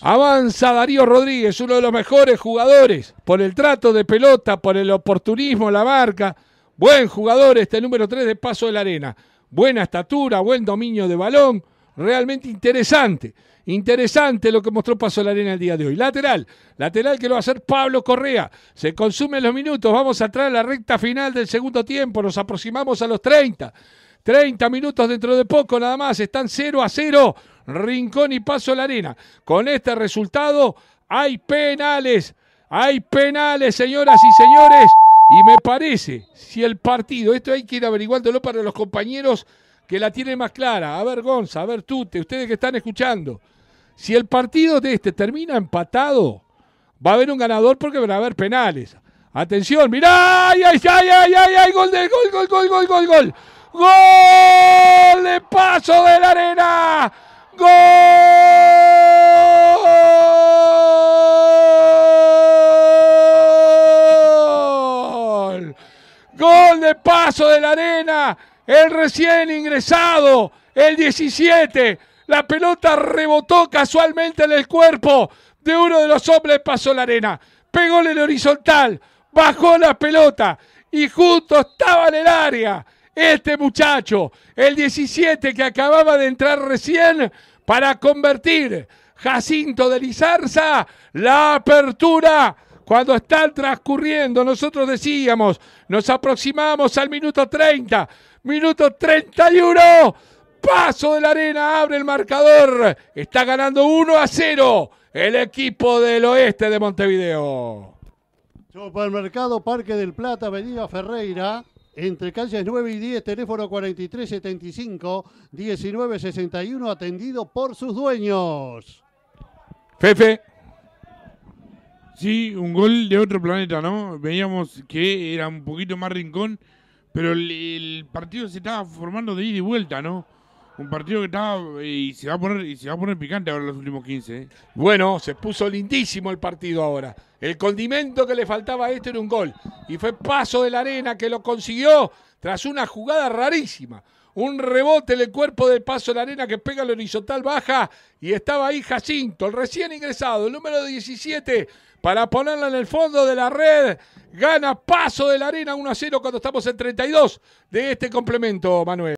Avanza Darío Rodríguez, uno de los mejores jugadores, por el trato de pelota, por el oportunismo, la marca. Buen jugador este número 3 de Paso de la Arena. Buena estatura, buen dominio de balón. Realmente interesante. Interesante lo que mostró Paso de la Arena el día de hoy. Lateral. Lateral que lo va a hacer Pablo Correa. Se consumen los minutos. Vamos entrar a la recta final del segundo tiempo. Nos aproximamos a los 30. 30 minutos dentro de poco nada más. Están 0 a 0. Rincón y Paso la Arena. Con este resultado hay penales, hay penales, señoras y señores. Y me parece, si el partido, esto hay que ir averiguándolo para los compañeros que la tienen más clara. A ver, Gonza, a ver, Tute, ustedes que están escuchando. Si el partido de este termina empatado, va a haber un ganador porque van a haber penales. Atención, mirá, ay, ay, ay, ay, ay, ay, gol de gol, gol, gol, gol, gol, gol. Gol de paso de la arena. ¡Gol! Gol de paso de la arena. El recién ingresado, el 17. La pelota rebotó casualmente en el cuerpo de uno de los hombres pasó la arena. Pegó en el horizontal, bajó la pelota y justo estaba en el área. Este muchacho, el 17 que acababa de entrar recién para convertir Jacinto de Lizarza, la apertura cuando está transcurriendo, nosotros decíamos, nos aproximamos al minuto 30, minuto 31, paso de la arena, abre el marcador, está ganando 1 a 0 el equipo del oeste de Montevideo. Supermercado Parque del Plata, Avenida Ferreira, entre calles 9 y 10, teléfono 4375-1961, atendido por sus dueños. Fefe. Sí, un gol de otro planeta, ¿no? Veíamos que era un poquito más rincón, pero el partido se estaba formando de ida y vuelta, ¿no? Un partido que estaba y se va a poner y se va a poner picante ahora en los últimos 15. ¿eh? Bueno, se puso lindísimo el partido ahora. El condimento que le faltaba a este era un gol y fue Paso de la Arena que lo consiguió tras una jugada rarísima. Un rebote en el cuerpo de Paso de la Arena que pega la horizontal baja y estaba ahí Jacinto, el recién ingresado, el número 17 para ponerla en el fondo de la red. Gana Paso de la Arena 1 a 0 cuando estamos en 32 de este complemento, Manuel.